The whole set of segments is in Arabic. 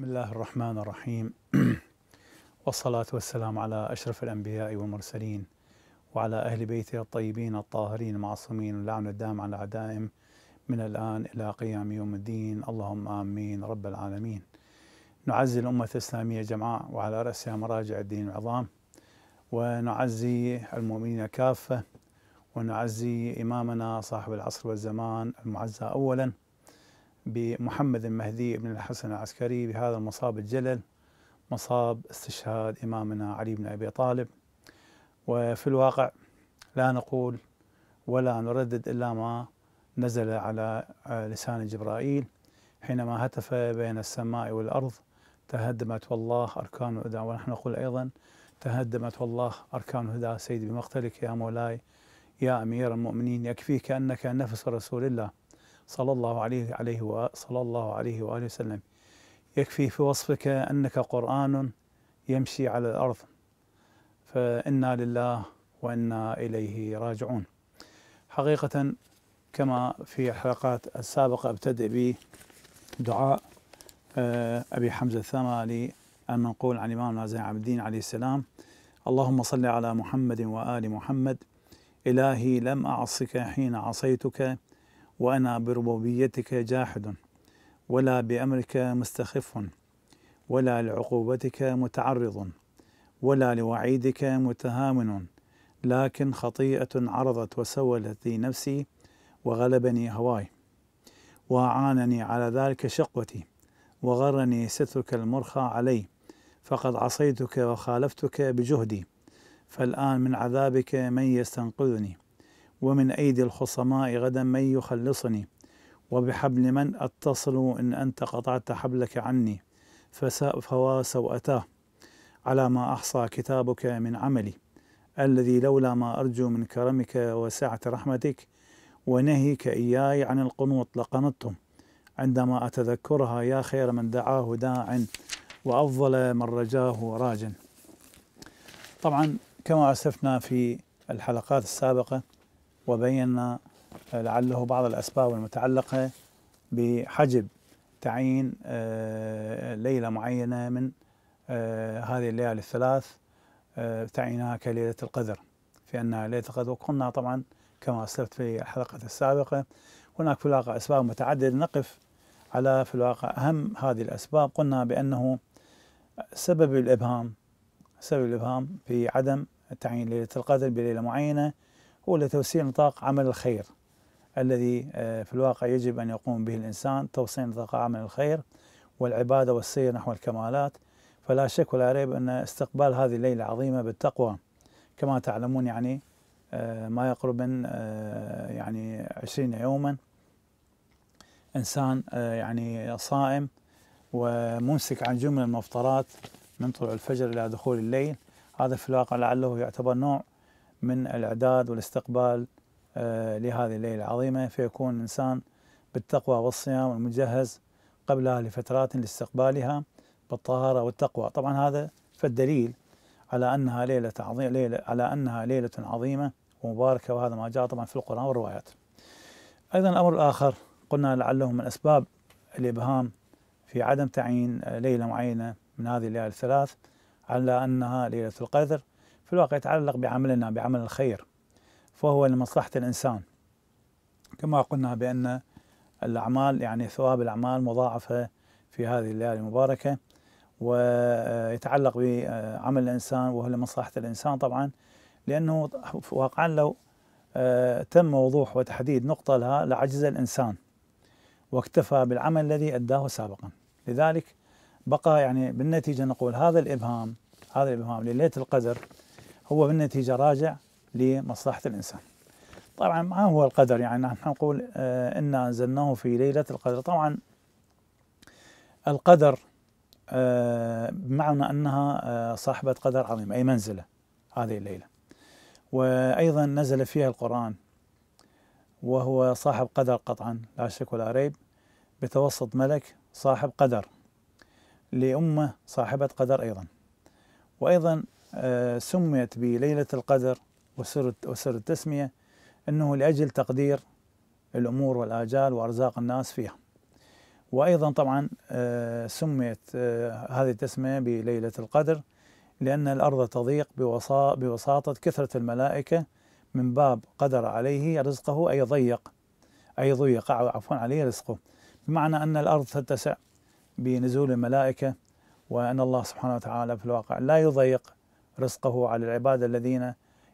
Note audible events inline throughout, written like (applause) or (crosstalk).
بسم الله الرحمن الرحيم (clears throat) والصلاة والسلام على أشرف الأنبياء والمرسلين وعلى أهل بيته الطيبين الطاهرين المعصومين اللعن الدام على أعدائهم من الآن إلى قيام يوم الدين اللهم آمين رب العالمين نعزي الأمة الإسلامية جمعاء وعلى رأسها مراجع الدين العظام ونعزي المؤمنين كافة ونعزي إمامنا صاحب العصر والزمان المعزى أولاً بمحمد المهدي بن الحسن العسكري بهذا المصاب الجلل مصاب استشهاد إمامنا علي بن أبي طالب وفي الواقع لا نقول ولا نردد إلا ما نزل على لسان جبرائيل حينما هتف بين السماء والأرض تهدمت والله أركان الهدى ونحن نقول أيضا تهدمت والله أركان الهدى سيدي بمقتلك يا مولاي يا أمير المؤمنين يكفيك أنك نفس رسول الله صلى الله عليه عليه صلى الله عليه واله وسلم يكفي في وصفك انك قران يمشي على الارض فانا لله وانا اليه راجعون. حقيقه كما في الحلقات السابقه ابتدئ بدعاء آه، ابي حمزه الثمالي المنقول عن الامام عبد عابدين عليه السلام اللهم صل على محمد وال محمد الهي لم اعصك حين عصيتك وأنا بربوبيتك جاحد ولا بأمرك مستخف ولا لعقوبتك متعرض ولا لوعيدك متهامن لكن خطيئة عرضت وسولت لي نفسي وغلبني هواي وأعانني على ذلك شقوتي وغرني سترك المرخى علي فقد عصيتك وخالفتك بجهدي فالآن من عذابك من يستنقذني ومن أيدي الخصماء غدا من يخلصني وبحبل من أتصل إن أنت قطعت حبلك عني فوا سوأتاه على ما أحصى كتابك من عملي الذي لولا ما أرجو من كرمك وسعة رحمتك ونهيك إياي عن القنوط لقنطتم عندما أتذكرها يا خير من دعاه داع وأفضل من رجاه راجن طبعا كما أسفنا في الحلقات السابقة وبينا آه، لعله بعض الأسباب المتعلقة بحجب تعيين آه، ليلة معينة من آه، هذه الليالي الثلاث تعيينها كليلة القدر في أنها ليلة القدر وقلنا طبعا كما أسلفت في الحلقة السابقة هناك في الواقع أسباب متعددة نقف على في الواقع أهم هذه الأسباب قلنا بأنه سبب الإبهام سبب الإبهام في عدم تعيين ليلة القدر بليلة معينة هو لتوسيع نطاق عمل الخير الذي آه، في الواقع يجب أن يقوم به الإنسان توسيع نطاق عمل الخير والعبادة والسير نحو الكمالات فلا شك ولا ريب أن استقبال هذه الليلة العظيمة بالتقوى كما تعلمون يعني آه، ما يقرب من آه، يعني عشرين يوما إنسان يعني صائم وممسك عن جملة المفطرات من طلوع الفجر إلى دخول الليل هذا في الواقع لعله يعتبر نوع من الإعداد والاستقبال آه، لهذه الليلة العظيمة فيكون الإنسان بالتقوى والصيام المجهز قبلها لفترات لاستقبالها بالطهارة والتقوى طبعا هذا فالدليل على أنها ليلة عظيمة ليلة على أنها ليلة عظيمة ومباركة وهذا ما جاء طبعا في القرآن والروايات أيضا الأمر الآخر قلنا لعله من أسباب الإبهام في عدم تعيين ليلة معينة من هذه الليالي الثلاث على أنها ليلة القدر في الواقع يتعلق بعملنا بعمل الخير فهو لمصلحة الإنسان كما قلنا بأن الأعمال يعني ثواب الأعمال مضاعفة في هذه الليالي المباركة ويتعلق بعمل الإنسان وهو لمصلحة الإنسان طبعا لأنه واقعا لو آه، تم وضوح وتحديد نقطة لها لعجز الإنسان واكتفى بالعمل الذي أداه سابقا لذلك بقى يعني بالنتيجة نقول هذا الإبهام هذا الإبهام لليلة القدر هو بالنتيجة راجع لمصلحة الإنسان طبعا ما هو القدر يعني نحن نقول آه، إنا أنزلناه في ليلة القدر طبعا القدر آه، بمعنى أنها آه، صاحبة قدر عظيم أي منزلة هذه الليلة وأيضا نزل فيها القرآن وهو صاحب قدر قطعا لا شك ولا ريب بتوسط ملك صاحب قدر لأمة صاحبة قدر أيضا وأيضا آه، سميت بليلة القدر وسر وسر التسمية أنه لأجل تقدير الأمور والآجال وأرزاق الناس فيها وأيضا طبعا آه، سميت آه، هذه التسمية بليلة القدر لأن الأرض تضيق بوساطة كثرة الملائكة من باب قدر عليه رزقه أي ضيق أي ضيق عفوا عليه رزقه بمعنى أن الأرض تتسع بنزول الملائكة وأن الله سبحانه وتعالى في الواقع لا يضيق رزقه على العباد الذين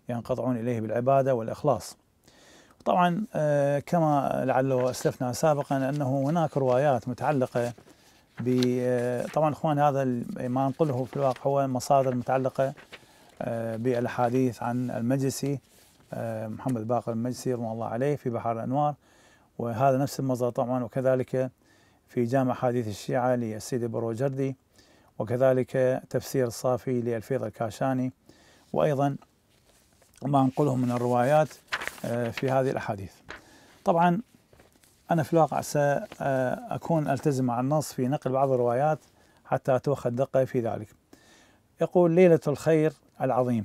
ينقطعون إليه بالعبادة والإخلاص طبعا آه، كما لعله أسلفنا سابقا أنه هناك روايات متعلقة ب آه، طبعا اخوان هذا ما أنقله في الواقع هو مصادر متعلقه آه، بالاحاديث عن المجلسي محمد باقر المجلسي رحمه الله عليه في بحر الانوار وهذا نفس المصدر طبعا وكذلك في جامع حديث الشيعه للسيد بروجردي وكذلك تفسير الصافي للفيض الكاشاني وأيضا ما أنقله من الروايات آه، في هذه الأحاديث طبعا أنا في الواقع سأكون ألتزم مع النص في نقل بعض الروايات حتى تؤخذ الدقة في ذلك يقول ليلة الخير العظيم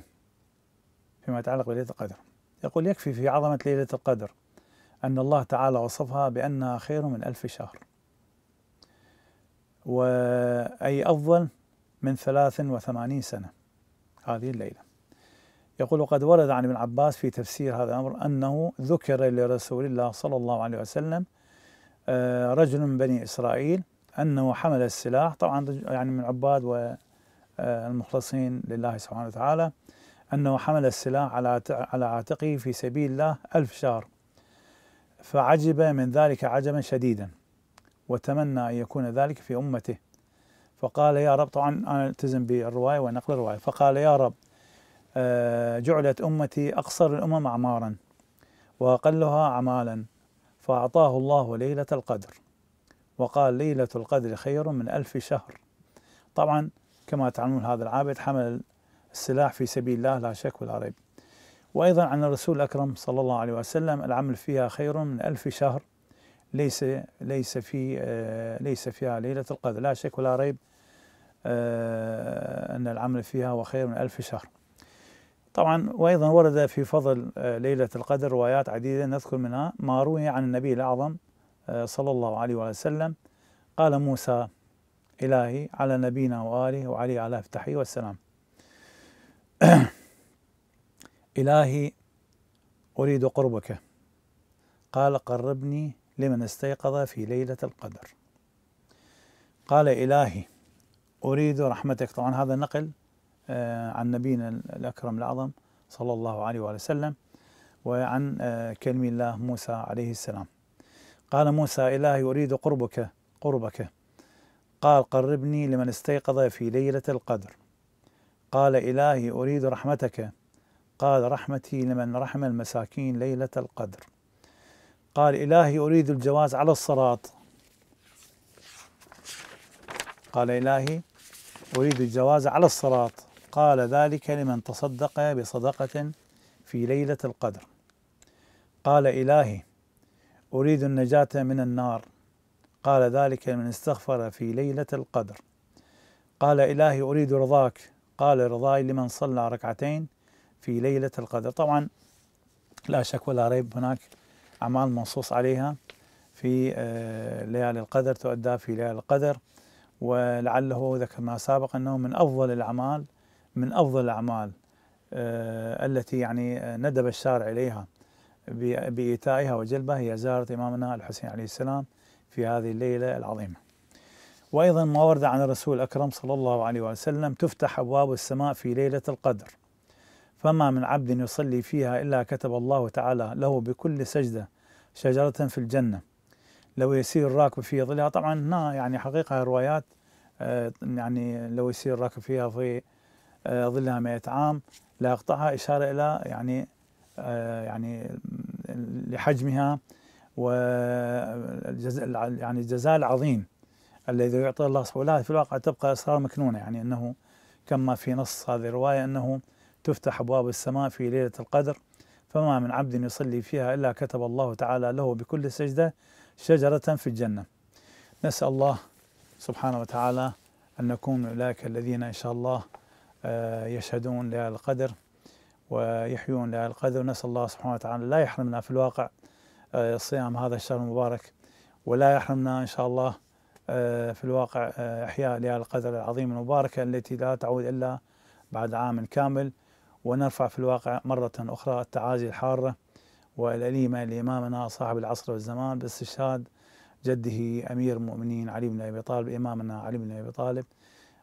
فيما يتعلق بليلة القدر يقول يكفي في عظمة ليلة القدر أن الله تعالى وصفها بأنها خير من ألف شهر وأي أفضل من 83 سنة هذه الليلة يقول قد ورد عن ابن عباس في تفسير هذا الأمر أنه ذكر لرسول الله صلى الله عليه وسلم آه، رجل من بني إسرائيل أنه حمل السلاح طبعا يعني من عباد والمخلصين آه، لله سبحانه وتعالى أنه حمل السلاح على على عاتقه في سبيل الله ألف شهر فعجب من ذلك عجبا شديدا وتمنى أن يكون ذلك في أمته فقال يا رب طبعا أنا التزم بالرواية ونقل الرواية فقال يا رب آه، جعلت أمتي أقصر الأمم أعمارا وأقلها أعمالا فأعطاه الله ليلة القدر وقال ليلة القدر خير من ألف شهر طبعا كما تعلمون هذا العابد حمل السلاح في سبيل الله لا شك ولا ريب وأيضا عن الرسول الأكرم صلى الله عليه وسلم العمل فيها خير من ألف شهر ليس ليس في آه، ليس فيها ليلة القدر لا شك ولا ريب آه، أن العمل فيها هو خير من ألف شهر طبعا وأيضا ورد في فضل آه، ليلة القدر روايات عديدة نذكر منها ما روي عن النبي الأعظم صلى الله عليه وسلم قال موسى إلهي على نبينا وآله وعلي على افتحي والسلام (clears throat) إلهي أريد قربك قال قربني لمن استيقظ في ليلة القدر قال إلهي أريد رحمتك طبعا هذا نقل آه، عن نبينا الأكرم الأعظم صلى الله عليه وآله وسلم وعن آه، كلم الله موسى عليه السلام قال موسى إلهي أريد قربك قربك قال قربني لمن استيقظ في ليلة القدر قال إلهي أريد رحمتك قال رحمتي لمن رحم المساكين ليلة القدر قال إلهي أريد الجواز على الصراط قال إلهي أريد الجواز على الصراط قال ذلك لمن تصدق بصدقة في ليلة القدر قال إلهي أريد النجاة من النار قال ذلك لمن استغفر في ليلة القدر قال إلهي أريد رضاك قال رضاي لمن صلى ركعتين في ليلة القدر طبعا لا شك ولا ريب هناك أعمال منصوص عليها في آه، ليالي القدر تؤدى في ليالي القدر ولعله ذكرنا سابقا أنه من أفضل الأعمال من أفضل الأعمال آه، التي يعني آه، ندب الشارع إليها بإيتائها وجلبها هي زيارة إمامنا الحسين عليه السلام في هذه الليلة العظيمة وأيضا ما ورد عن الرسول الأكرم صلى الله عليه وسلم تفتح أبواب السماء في ليلة القدر فما من عبد يصلي فيها إلا كتب الله تعالى له بكل سجدة شجرة في الجنة لو يسير الراكب في ظلها طبعا هنا يعني حقيقة روايات آه، يعني لو يسير الراكب فيها في آه، ظلها مئة عام لا يقطعها إشارة إلى يعني آه، يعني لحجمها و يعني الجزاء العظيم الذي يعطي الله سبحانه في الواقع تبقى أسرار مكنونة يعني أنه كما في نص هذه الرواية أنه تفتح أبواب السماء في ليلة القدر فما من عبد يصلي فيها إلا كتب الله تعالى له بكل سجدة شجرة في الجنة نسأل الله سبحانه وتعالى أن نكون من أولئك الذين إن شاء الله آه، يشهدون ليالي القدر ويحيون ليالي القدر نسأل الله سبحانه وتعالى لا يحرمنا في الواقع آه، صيام هذا الشهر المبارك ولا يحرمنا إن شاء الله آه، في الواقع إحياء ليالي القدر العظيمة المباركة التي لا تعود إلا بعد عام كامل ونرفع في الواقع مرة أخرى التعازي الحارة والأليمة لإمامنا صاحب العصر والزمان باستشهاد جده أمير المؤمنين علي بن أبي طالب إمامنا علي بن أبي طالب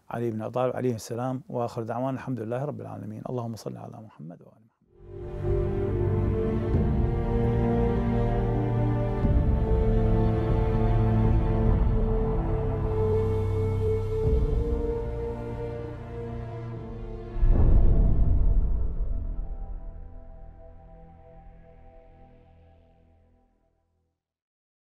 علي بن أبي طالب عليه السلام وآخر دعوان الحمد لله رب العالمين اللهم صل على محمد وآله